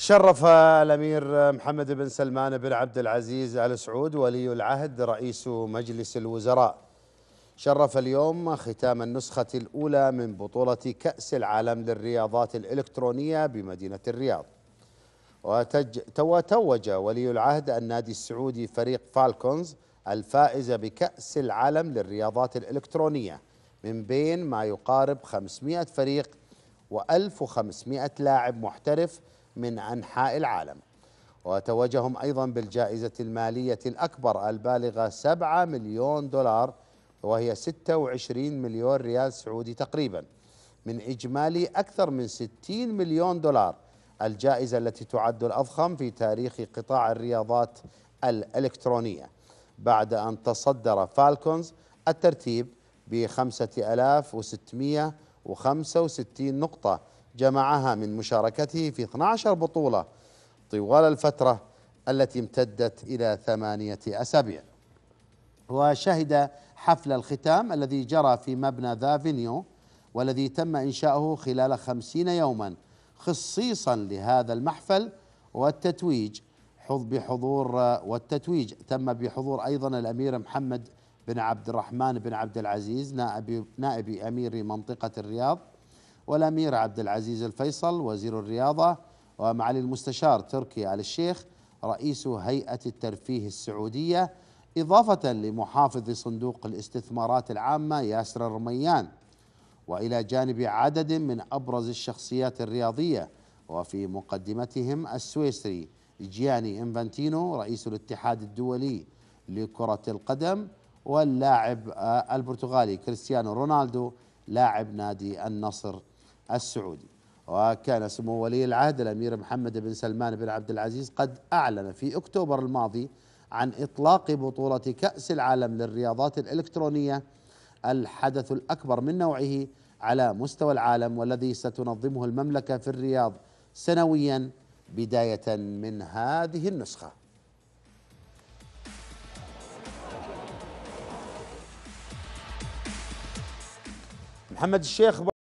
شرف الامير محمد بن سلمان بن عبد العزيز ال سعود ولي العهد رئيس مجلس الوزراء شرف اليوم ختام النسخه الاولى من بطوله كاس العالم للرياضات الالكترونيه بمدينه الرياض وتوج ولي العهد النادي السعودي فريق فالكونز الفائز بكاس العالم للرياضات الالكترونيه من بين ما يقارب 500 فريق و1500 لاعب محترف من أنحاء العالم وتوجهم أيضا بالجائزة المالية الأكبر البالغة 7 مليون دولار وهي 26 مليون ريال سعودي تقريبا من إجمالي أكثر من 60 مليون دولار الجائزة التي تعد الأضخم في تاريخ قطاع الرياضات الإلكترونية بعد أن تصدر فالكونز الترتيب ب 5665 نقطة جمعها من مشاركته في 12 بطولة طوال الفترة التي امتدت إلى ثمانية أسابيع وشهد حفل الختام الذي جرى في مبنى ذافينيو والذي تم إنشاؤه خلال خمسين يوما خصيصا لهذا المحفل والتتويج بحضور والتتويج تم بحضور أيضا الأمير محمد بن عبد الرحمن بن عبد العزيز نائب, نائب أمير منطقة الرياض والأمير عبد العزيز الفيصل وزير الرياضة ومعالي المستشار تركي آل الشيخ رئيس هيئة الترفيه السعودية إضافة لمحافظ صندوق الاستثمارات العامة ياسر الرميان وإلى جانب عدد من أبرز الشخصيات الرياضية وفي مقدمتهم السويسري جياني إنفانتينو رئيس الاتحاد الدولي لكرة القدم واللاعب البرتغالي كريستيانو رونالدو لاعب نادي النصر السعودي وكان سمو ولي العهد الامير محمد بن سلمان بن عبد العزيز قد اعلن في اكتوبر الماضي عن اطلاق بطوله كاس العالم للرياضات الالكترونيه الحدث الاكبر من نوعه على مستوى العالم والذي ستنظمه المملكه في الرياض سنويا بدايه من هذه النسخه محمد الشيخ